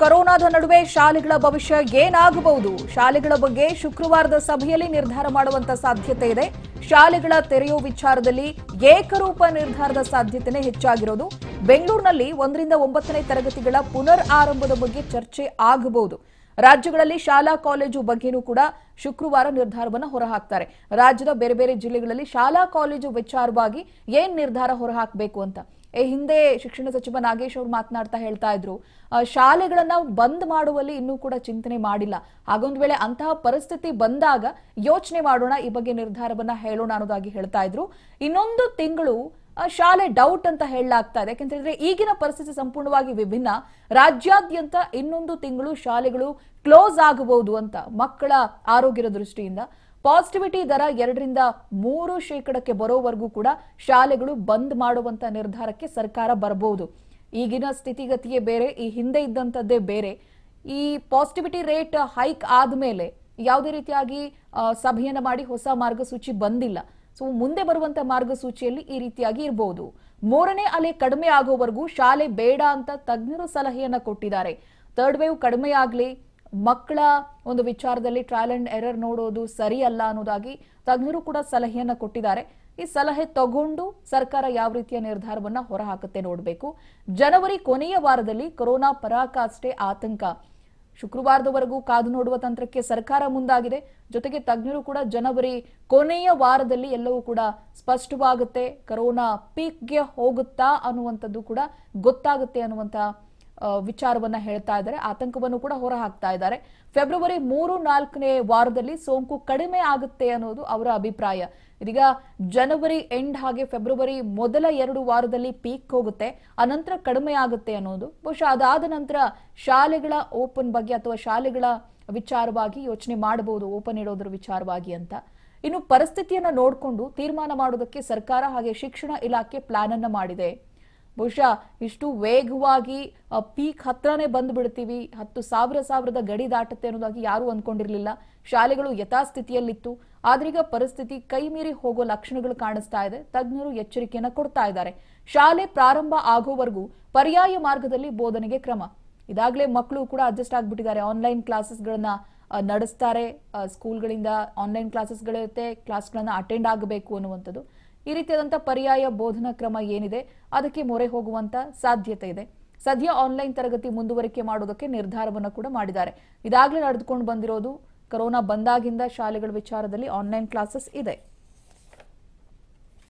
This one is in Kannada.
ಕೊರೋನಾದ ನಡುವೆ ಶಾಲೆಗಳ ಭವಿಷ್ಯ ಏನಾಗಬಹುದು ಶಾಲೆಗಳ ಬಗ್ಗೆ ಶುಕ್ರವಾರದ ಸಭೆಯಲ್ಲಿ ನಿರ್ಧಾರ ಮಾಡುವಂತ ಸಾಧ್ಯತೆ ಇದೆ ಶಾಲೆಗಳ ತೆರೆಯೋ ವಿಚಾರದಲ್ಲಿ ಏಕರೂಪ ನಿರ್ಧಾರದ ಸಾಧ್ಯತೆನೇ ಹೆಚ್ಚಾಗಿರೋದು ಬೆಂಗಳೂರಿನಲ್ಲಿ ಒಂದರಿಂದ ಒಂಬತ್ತನೇ ತರಗತಿಗಳ ಪುನರ್ ಆರಂಭದ ಬಗ್ಗೆ ಚರ್ಚೆ ಆಗಬಹುದು ರಾಜ್ಯಗಳಲ್ಲಿ ಶಾಲಾ ಕಾಲೇಜು ಬಗ್ಗೆನೂ ಕೂಡ ಶುಕ್ರವಾರ ನಿರ್ಧಾರವನ್ನು ಹೊರಹಾಕ್ತಾರೆ ರಾಜ್ಯದ ಬೇರೆ ಬೇರೆ ಜಿಲ್ಲೆಗಳಲ್ಲಿ ಶಾಲಾ ಕಾಲೇಜು ವಿಚಾರವಾಗಿ ಏನ್ ನಿರ್ಧಾರ ಹೊರಹಾಕಬೇಕು ಅಂತ ಈ ಹಿಂದೆ ಶಿಕ್ಷಣ ಸಚಿವ ನಾಗೇಶ್ ಅವರು ಮಾತನಾಡ್ತಾ ಹೇಳ್ತಾ ಇದ್ರು ಶಾಲೆಗಳನ್ನ ಬಂದ್ ಮಾಡುವಲ್ಲಿ ಇನ್ನೂ ಕೂಡ ಚಿಂತನೆ ಮಾಡಿಲ್ಲ ಹಾಗೊಂದ್ ವೇಳೆ ಅಂತಹ ಪರಿಸ್ಥಿತಿ ಬಂದಾಗ ಯೋಚನೆ ಮಾಡೋಣ ಈ ಬಗ್ಗೆ ನಿರ್ಧಾರವನ್ನ ಹೇಳೋಣ ಅನ್ನೋದಾಗಿ ಹೇಳ್ತಾ ಇದ್ರು ಇನ್ನೊಂದು ತಿಂಗಳು ಶಾಲೆ ಡೌಟ್ ಅಂತ ಹೇಳಲಾಗ್ತಾ ಇದೆ ಹೇಳಿದ್ರೆ ಈಗಿನ ಪರಿಸ್ಥಿತಿ ಸಂಪೂರ್ಣವಾಗಿ ವಿಭಿನ್ನ ರಾಜ್ಯಾದ್ಯಂತ ಇನ್ನೊಂದು ತಿಂಗಳು ಶಾಲೆಗಳು ಕ್ಲೋಸ್ ಆಗಬಹುದು ಅಂತ ಮಕ್ಕಳ ಆರೋಗ್ಯದ ದೃಷ್ಟಿಯಿಂದ ಪಾಸಿಟಿವಿಟಿ ದರ ಎರಡರಿಂದ ಮೂರು ಶೇಕಡಕ್ಕೆ ಬರೋವರೆಗೂ ಕೂಡ ಶಾಲೆಗಳು ಬಂದ್ ಮಾಡುವಂತ ನಿರ್ಧಾರಕ್ಕೆ ಸರ್ಕಾರ ಬರಬಹುದು ಈಗಿನ ಸ್ಥಿತಿಗತಿಯೇ ಬೇರೆ ಈ ಹಿಂದೆ ಇದ್ದಂಥದ್ದೇ ಬೇರೆ ಈ ಪಾಸಿಟಿವಿಟಿ ರೇಟ್ ಹೈಕ್ ಆದ್ಮೇಲೆ ಯಾವುದೇ ರೀತಿಯಾಗಿ ಸಭೆಯನ್ನ ಮಾಡಿ ಹೊಸ ಮಾರ್ಗಸೂಚಿ ಬಂದಿಲ್ಲ ಸೊ ಮುಂದೆ ಬರುವಂತ ಮಾರ್ಗಸೂಚಿಯಲ್ಲಿ ಈ ರೀತಿಯಾಗಿ ಇರಬಹುದು ಮೂರನೇ ಅಲೆ ಕಡಿಮೆ ಆಗುವವರೆಗೂ ಶಾಲೆ ಬೇಡ ಅಂತ ತಜ್ಞರು ಸಲಹೆಯನ್ನ ಕೊಟ್ಟಿದ್ದಾರೆ ಥರ್ಡ್ ವೇವ್ ಕಡಿಮೆ ಆಗ್ಲಿ ಮಕ್ಕಳ ಒಂದು ವಿಚಾರದಲ್ಲಿ ಟ್ರಯಲ್ ಅಂಡ್ ಎರರ್ ನೋಡೋದು ಸರಿ ಅಲ್ಲ ಅನ್ನೋದಾಗಿ ತಜ್ಞರು ಕೂಡ ಸಲಹೆಯನ್ನ ಕೊಟ್ಟಿದ್ದಾರೆ ಈ ಸಲಹೆ ತಗೊಂಡು ಸರ್ಕಾರ ಯಾವ ರೀತಿಯ ನಿರ್ಧಾರವನ್ನ ಹೊರಹಾಕುತ್ತೆ ನೋಡಬೇಕು ಜನವರಿ ಕೊನೆಯ ವಾರದಲ್ಲಿ ಕೊರೋನಾ ಪರಾಕಾಷ್ಟೆ ಆತಂಕ ಶುಕ್ರವಾರದವರೆಗೂ ಕಾದು ನೋಡುವ ತಂತ್ರಕ್ಕೆ ಸರ್ಕಾರ ಮುಂದಾಗಿದೆ ಜೊತೆಗೆ ತಜ್ಞರು ಕೂಡ ಜನವರಿ ಕೊನೆಯ ವಾರದಲ್ಲಿ ಎಲ್ಲವೂ ಕೂಡ ಸ್ಪಷ್ಟವಾಗುತ್ತೆ ಕರೋನಾ ಪೀಕ್ಗೆ ಹೋಗುತ್ತಾ ಅನ್ನುವಂಥದ್ದು ಕೂಡ ಗೊತ್ತಾಗುತ್ತೆ ಅನ್ನುವಂಥ ವಿಚಾರವನ್ನ ಹೇಳ್ತಾ ಇದ್ದಾರೆ ಆತಂಕವನ್ನು ಕೂಡ ಹೊರ ಹಾಕ್ತಾ ಇದ್ದಾರೆ ಫೆಬ್ರವರಿ ಮೂರು ನಾಲ್ಕನೇ ವಾರದಲ್ಲಿ ಸೋಂಕು ಕಡಿಮೆ ಆಗುತ್ತೆ ಅನ್ನೋದು ಅವರ ಅಭಿಪ್ರಾಯ ಇದೀಗ ಜನವರಿ ಎಂಡ್ ಹಾಗೆ ಫೆಬ್ರವರಿ ಮೊದಲ ಎರಡು ವಾರದಲ್ಲಿ ಪೀಕ್ ಹೋಗುತ್ತೆ ಅನಂತರ ಕಡಿಮೆ ಆಗುತ್ತೆ ಅನ್ನೋದು ಬಹುಶಃ ಅದಾದ ನಂತರ ಶಾಲೆಗಳ ಓಪನ್ ಬಗ್ಗೆ ಅಥವಾ ಶಾಲೆಗಳ ವಿಚಾರವಾಗಿ ಯೋಚನೆ ಮಾಡಬಹುದು ಓಪನ್ ಇಡೋದ್ರ ವಿಚಾರವಾಗಿ ಅಂತ ಇನ್ನು ಪರಿಸ್ಥಿತಿಯನ್ನ ನೋಡಿಕೊಂಡು ತೀರ್ಮಾನ ಮಾಡೋದಕ್ಕೆ ಸರ್ಕಾರ ಹಾಗೆ ಶಿಕ್ಷಣ ಇಲಾಖೆ ಪ್ಲಾನ್ ಅನ್ನ ಮಾಡಿದೆ ಬಹುಶಃ ಇಷ್ಟು ವೇಗವಾಗಿ ಪೀಕ್ ಹತ್ರನೇ ಬಂದ್ಬಿಡ್ತೀವಿ ಹತ್ತು ಸಾವಿರ ಸಾವಿರದ ಗಡಿ ದಾಟುತ್ತೆ ಅನ್ನೋದಾಗಿ ಯಾರು ಅಂದ್ಕೊಂಡಿರ್ಲಿಲ್ಲ ಶಾಲೆಗಳು ಯಥಾಸ್ಥಿತಿಯಲ್ಲಿತ್ತು ಆದ್ರೀಗ ಪರಿಸ್ಥಿತಿ ಕೈ ಮೀರಿ ಹೋಗೋ ಲಕ್ಷಣಗಳು ಕಾಣಿಸ್ತಾ ಇದೆ ತಜ್ಞರು ಎಚ್ಚರಿಕೆಯನ್ನ ಕೊಡ್ತಾ ಇದ್ದಾರೆ ಶಾಲೆ ಪ್ರಾರಂಭ ಆಗೋವರೆಗೂ ಪರ್ಯಾಯ ಮಾರ್ಗದಲ್ಲಿ ಬೋಧನೆಗೆ ಕ್ರಮ ಇದಾಗಲೇ ಮಕ್ಕಳು ಕೂಡ ಅಡ್ಜಸ್ಟ್ ಆಗಿಬಿಟ್ಟಿದ್ದಾರೆ ಆನ್ಲೈನ್ ಗಳನ್ನ ನಡೆಸ್ತಾರೆ ಸ್ಕೂಲ್ಗಳಿಂದ ಆನ್ಲೈನ್ ಕ್ಲಾಸಸ್ಗಳಿರುತ್ತೆ ಕ್ಲಾಸ್ಗಳನ್ನು ಅಟೆಂಡ್ ಆಗಬೇಕು ಅನ್ನುವಂಥದ್ದು ಈ ರೀತಿಯಾದಂಥ ಪರ್ಯಾಯ ಬೋಧನಾ ಕ್ರಮ ಏನಿದೆ ಅದಕ್ಕೆ ಮೊರೆ ಹೋಗುವಂತ ಸಾಧ್ಯತೆ ಇದೆ ಸದ್ಯ ಆನ್ಲೈನ್ ತರಗತಿ ಮುಂದುವರಿಕೆ ಮಾಡುವುದಕ್ಕೆ ನಿರ್ಧಾರವನ್ನು ಕೂಡ ಮಾಡಿದ್ದಾರೆ ಇದಾಗಲೇ ನಡೆದುಕೊಂಡು ಬಂದಿರೋದು ಕೊರೋನಾ ಬಂದಾಗಿಂದ ಶಾಲೆಗಳ ವಿಚಾರದಲ್ಲಿ ಆನ್ಲೈನ್ ಕ್ಲಾಸಸ್ ಇದೆ